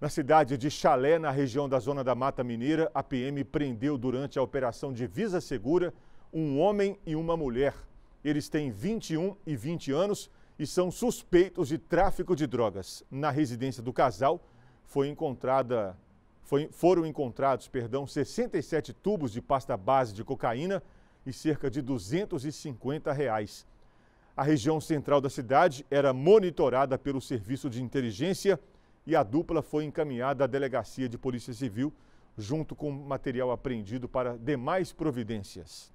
Na cidade de Chalé, na região da Zona da Mata Mineira, a PM prendeu durante a operação Divisa Segura um homem e uma mulher. Eles têm 21 e 20 anos e são suspeitos de tráfico de drogas. Na residência do casal foi encontrada, foi, foram encontrados perdão, 67 tubos de pasta base de cocaína e cerca de 250 reais. A região central da cidade era monitorada pelo Serviço de Inteligência e a dupla foi encaminhada à Delegacia de Polícia Civil, junto com material apreendido para demais providências.